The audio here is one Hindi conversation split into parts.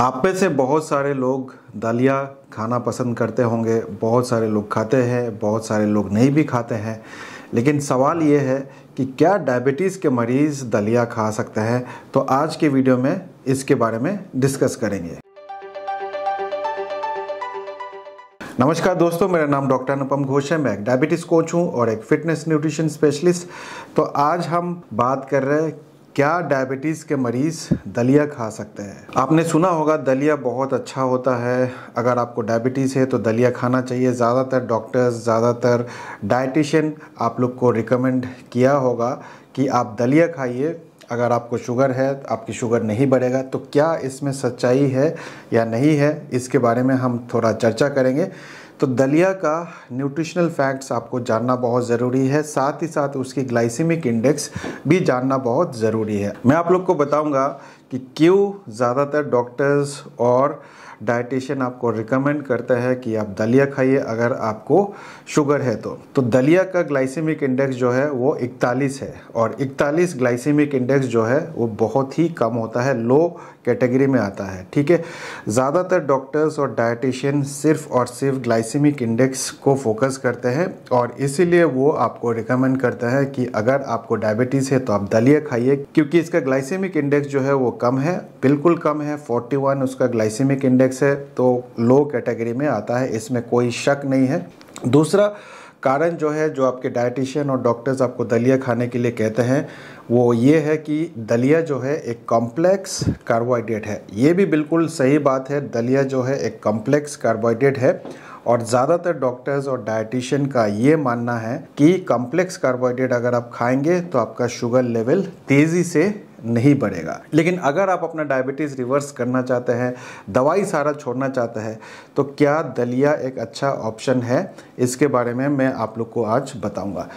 आप में से बहुत सारे लोग दलिया खाना पसंद करते होंगे बहुत सारे लोग खाते हैं बहुत सारे लोग नहीं भी खाते हैं लेकिन सवाल ये है कि क्या डायबिटीज़ के मरीज़ दलिया खा सकते हैं तो आज के वीडियो में इसके बारे में डिस्कस करेंगे नमस्कार दोस्तों मेरा नाम डॉक्टर अनुपम घोष है मैं एक डायबिटीज़ कोच हूँ और एक फिटनेस न्यूट्रिशन स्पेशलिस्ट तो आज हम बात कर रहे हैं क्या डायबिटीज़ के मरीज़ दलिया खा सकते हैं आपने सुना होगा दलिया बहुत अच्छा होता है अगर आपको डायबिटीज़ है तो दलिया खाना चाहिए ज़्यादातर डॉक्टर्स ज़्यादातर डाइटिशियन आप लोग को रिकमेंड किया होगा कि आप दलिया खाइए अगर आपको शुगर है आपकी शुगर नहीं बढ़ेगा तो क्या इसमें सच्चाई है या नहीं है इसके बारे में हम थोड़ा चर्चा करेंगे तो दलिया का न्यूट्रिशनल फैक्ट्स आपको जानना बहुत ज़रूरी है साथ ही साथ उसकी ग्लाइसिमिक इंडेक्स भी जानना बहुत ज़रूरी है मैं आप लोग को बताऊँगा कि क्यों ज़्यादातर डॉक्टर्स और डाइटिशियन आपको रिकमेंड करता है कि आप दलिया खाइए अगर आपको शुगर है तो तो दलिया का ग्लाइसेमिक इंडेक्स जो है वो 41 है और 41 ग्लाइसेमिक इंडेक्स जो है वो बहुत ही कम होता है लो कैटेगरी में आता है ठीक है ज़्यादातर डॉक्टर्स और डाइटिशियन सिर्फ और सिर्फ ग्लाइसेमिक इंडेक्स को फोकस करते हैं और इसीलिए वो आपको रिकमेंड करते हैं कि अगर आपको डायबिटीज़ है तो आप दलिया खाइए क्योंकि इसका ग्लाइसेमिक इंडेक्स जो है वो कम है बिल्कुल कम है 41 उसका ग्लाइसेमिक इंडेक्स इंडेक्स है तो लो कैटेगरी में आता है इसमें कोई शक नहीं है दूसरा कारण जो है जो आपके डायटिशियन और डॉक्टर्स आपको दलिया खाने के लिए कहते हैं वो ये है कि दलिया जो है एक कॉम्प्लेक्स कार्बोहाइड्रेट है ये भी बिल्कुल सही बात है दलिया जो है एक कॉम्प्लेक्स कार्बोहाइड्रेट है और ज़्यादातर डॉक्टर्स और डायटिशियन का ये मानना है कि कॉम्प्लेक्स कार्बोहाइड्रेट अगर आप खाएंगे तो आपका शुगर लेवल तेज़ी से नहीं बढ़ेगा लेकिन अगर आप अपना डायबिटीज़ रिवर्स करना चाहते हैं दवाई सारा छोड़ना चाहते हैं तो क्या दलिया एक अच्छा ऑप्शन है इसके बारे में मैं आप लोग को आज बताऊंगा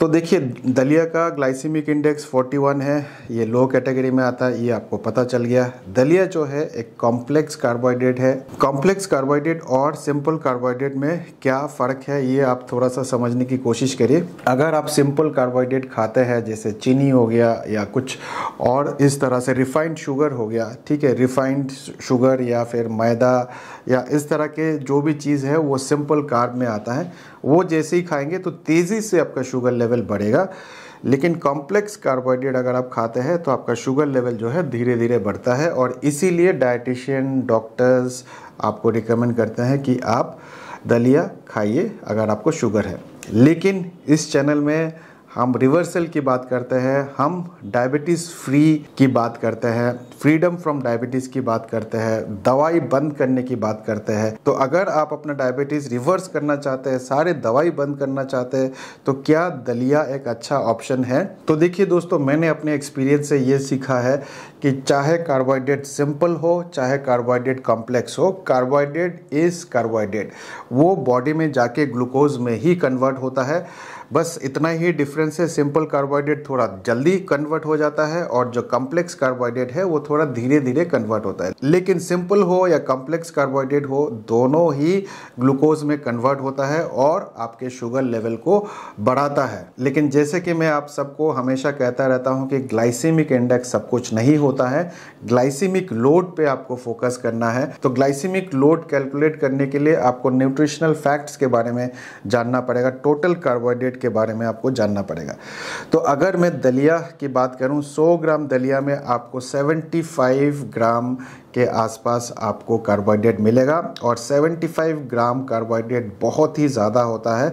तो देखिए दलिया का ग्लाइसिमिक इंडेक्स 41 है ये लो कैटेगरी में आता है ये आपको पता चल गया दलिया जो है एक कॉम्प्लेक्स कार्बोहाइड्रेट है कॉम्प्लेक्स कार्बोहाइड्रेट और सिंपल कार्बोहाइड्रेट में क्या फ़र्क है ये आप थोड़ा सा समझने की कोशिश करिए अगर आप सिंपल कार्बोहाइड्रेट खाते हैं जैसे चीनी हो गया या कुछ और इस तरह से रिफ़ाइंड शुगर हो गया ठीक है रिफ़ाइंड शुगर या फिर मैदा या इस तरह के जो भी चीज़ है वो सिंपल कार्ब में आता है वो जैसे ही खाएंगे तो तेज़ी से आपका शुगर लेवल बढ़ेगा लेकिन कॉम्प्लेक्स कार्बोहाइड्रेट अगर आप खाते हैं तो आपका शुगर लेवल जो है धीरे धीरे बढ़ता है और इसीलिए डाइटिशियन डॉक्टर्स आपको रिकमेंड करते हैं कि आप दलिया खाइए अगर आपको शुगर है लेकिन इस चैनल में हम रिवर्सल की बात करते हैं हम डायबिटीज़ फ्री की बात करते हैं फ्रीडम फ्रॉम डायबिटीज़ की बात करते हैं दवाई बंद करने की बात करते हैं तो अगर आप अपना डायबिटीज़ रिवर्स करना चाहते हैं सारे दवाई बंद करना चाहते हैं तो क्या दलिया एक अच्छा ऑप्शन है तो देखिए दोस्तों मैंने अपने एक्सपीरियंस से ये सीखा है कि चाहे कार्बोहाइड्रेट सिंपल हो चाहे कार्बोहाइड्रेट कॉम्प्लेक्स हो कार्बोहाइड्रेट इज़ कार्बोहाइड्रेट वो बॉडी में जाके ग्लूकोज में ही कन्वर्ट होता है बस इतना ही डिफरेंस है सिंपल कार्बोहाइड्रेट थोड़ा जल्दी कन्वर्ट हो जाता है और जो कॉम्प्लेक्स कार्बोहाइड्रेट है वो थोड़ा धीरे धीरे कन्वर्ट होता है लेकिन सिंपल हो या कॉम्प्लेक्स कार्बोहाइड्रेट हो दोनों ही ग्लूकोज में कन्वर्ट होता है और आपके शुगर लेवल को बढ़ाता है लेकिन जैसे कि मैं आप सबको हमेशा कहता रहता हूँ कि ग्लाइसीमिक इंडेक्स सब कुछ नहीं होता है ग्लाइसिमिक लोड पर आपको फोकस करना है तो ग्लाइसिमिक लोड कैलकुलेट करने के लिए आपको न्यूट्रिशनल फैक्ट्स के बारे में जानना पड़ेगा टोटल कार्बोहाइड्रेट रेट के बारे में आपको जानना पड़ेगा तो अगर मैं दलिया की बात करूं 100 ग्राम दलिया में आपको 75 ग्राम के आसपास आपको कार्बोहाइड्रेट मिलेगा और 75 ग्राम कार्बोहाइड्रेट बहुत ही ज़्यादा होता है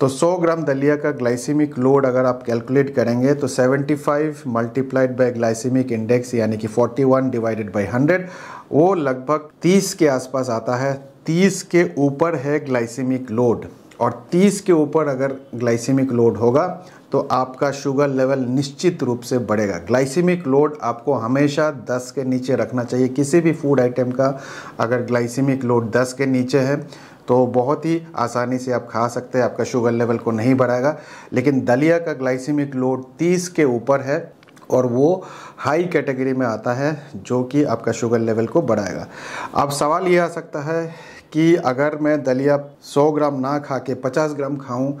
तो 100 ग्राम दलिया का ग्लाइसेमिक लोड अगर आप कैलकुलेट करेंगे तो 75 five multiplied by glycaemic index यानी कि 41 डिवाइडेड बाई 100 वो लगभग 30 के आसपास आता है 30 के ऊपर है ग्लाइसेमिक लोड और 30 के ऊपर अगर ग्लाइसेमिक लोड होगा तो आपका शुगर लेवल निश्चित रूप से बढ़ेगा ग्लाइसेमिक लोड आपको हमेशा 10 के नीचे रखना चाहिए किसी भी फूड आइटम का अगर ग्लाइसेमिक लोड 10 के नीचे है तो बहुत ही आसानी से आप खा सकते हैं आपका शुगर लेवल को नहीं बढ़ाएगा लेकिन दलिया का ग्लाइसेमिक लोड 30 के ऊपर है और वो हाई कैटेगरी में आता है जो कि आपका शुगर लेवल को बढ़ाएगा अब सवाल ये आ सकता है कि अगर मैं दलिया 100 ग्राम ना खा के 50 ग्राम खाऊं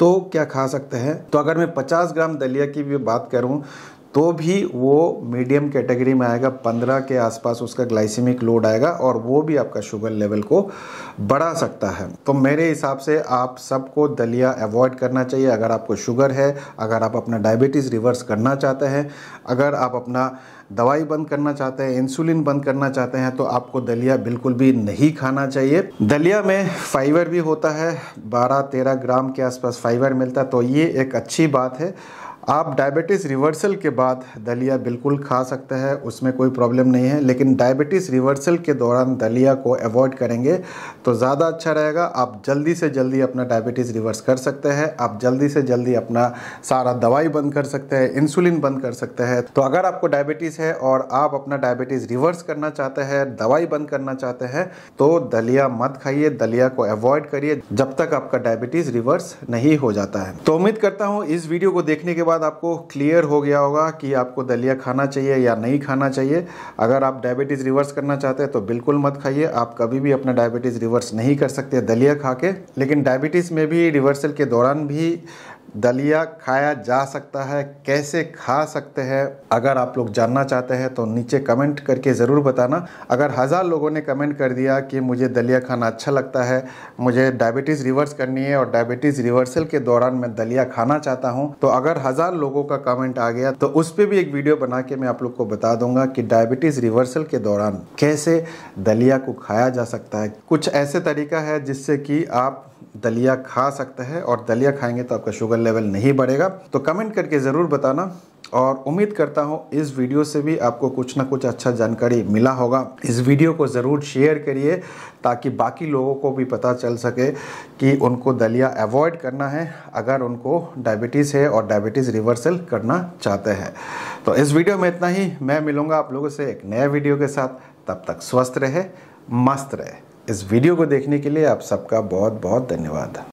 तो क्या खा सकते हैं तो अगर मैं 50 ग्राम दलिया की भी बात करूं तो भी वो मीडियम कैटेगरी में आएगा पंद्रह के आसपास उसका ग्लाइसिमिक लोड आएगा और वो भी आपका शुगर लेवल को बढ़ा सकता है तो मेरे हिसाब से आप सबको दलिया अवॉइड करना चाहिए अगर आपको शुगर है अगर आप अपना डायबिटीज़ रिवर्स करना चाहते हैं अगर आप अपना दवाई बंद करना चाहते हैं इंसुलिन बंद करना चाहते हैं तो आपको दलिया बिल्कुल भी नहीं खाना चाहिए दलिया में फाइबर भी होता है 12-13 ग्राम के आसपास फाइबर मिलता है तो ये एक अच्छी बात है आप डायबिटीज़ रिवर्सल के बाद दलिया बिल्कुल खा सकते हैं उसमें कोई प्रॉब्लम नहीं है लेकिन डायबिटीज़ रिवर्सल के दौरान दलिया को अवॉइड करेंगे तो ज़्यादा अच्छा रहेगा आप जल्दी से जल्दी अपना डायबिटीज़ रिवर्स कर सकते हैं आप जल्दी से जल्दी अपना सारा दवाई बंद कर सकते हैं इंसुलिन बंद कर सकते हैं तो अगर आपको डायबिटीज़ है और आप अपना डायबिटीज़ रिवर्स करना चाहते हैं दवाई बंद करना चाहते हैं तो दलिया मत खाइए दलिया को अवॉइड करिए जब तक आपका डायबिटीज़ रिवर्स नहीं हो जाता है तो उम्मीद करता हूँ इस वीडियो को देखने के बाद बाद आपको क्लियर हो गया होगा कि आपको दलिया खाना चाहिए या नहीं खाना चाहिए अगर आप डायबिटीज़ रिवर्स करना चाहते हैं तो बिल्कुल मत खाइए आप कभी भी अपना डायबिटीज़ रिवर्स नहीं कर सकते दलिया खा के लेकिन डायबिटीज़ में भी रिवर्सल के दौरान भी दलिया खाया जा सकता है कैसे खा सकते हैं अगर आप लोग जानना चाहते हैं तो नीचे कमेंट करके ज़रूर बताना अगर हज़ार लोगों ने कमेंट कर दिया कि मुझे दलिया खाना अच्छा लगता है मुझे डायबिटीज़ रिवर्स करनी है और डायबिटीज़ रिवर्सल के दौरान मैं दलिया खाना चाहता हूँ तो अगर हज़ार लोगों का कमेंट आ गया तो उस पर भी एक वीडियो बना के मैं आप लोग को बता दूंगा कि डायबिटीज़ रिवर्सल के दौरान कैसे दलिया को खाया जा सकता है कुछ ऐसे तरीका है जिससे कि आप दलिया खा सकता है और दलिया खाएंगे तो आपका शुगर लेवल नहीं बढ़ेगा तो कमेंट करके ज़रूर बताना और उम्मीद करता हूँ इस वीडियो से भी आपको कुछ ना कुछ अच्छा जानकारी मिला होगा इस वीडियो को ज़रूर शेयर करिए ताकि बाकी लोगों को भी पता चल सके कि उनको दलिया अवॉइड करना है अगर उनको डायबिटीज़ है और डायबिटीज़ रिवर्सल करना चाहते हैं तो इस वीडियो में इतना ही मैं मिलूँगा आप लोगों से एक नए वीडियो के साथ तब तक स्वस्थ रहे मस्त रहे इस वीडियो को देखने के लिए आप सबका बहुत बहुत धन्यवाद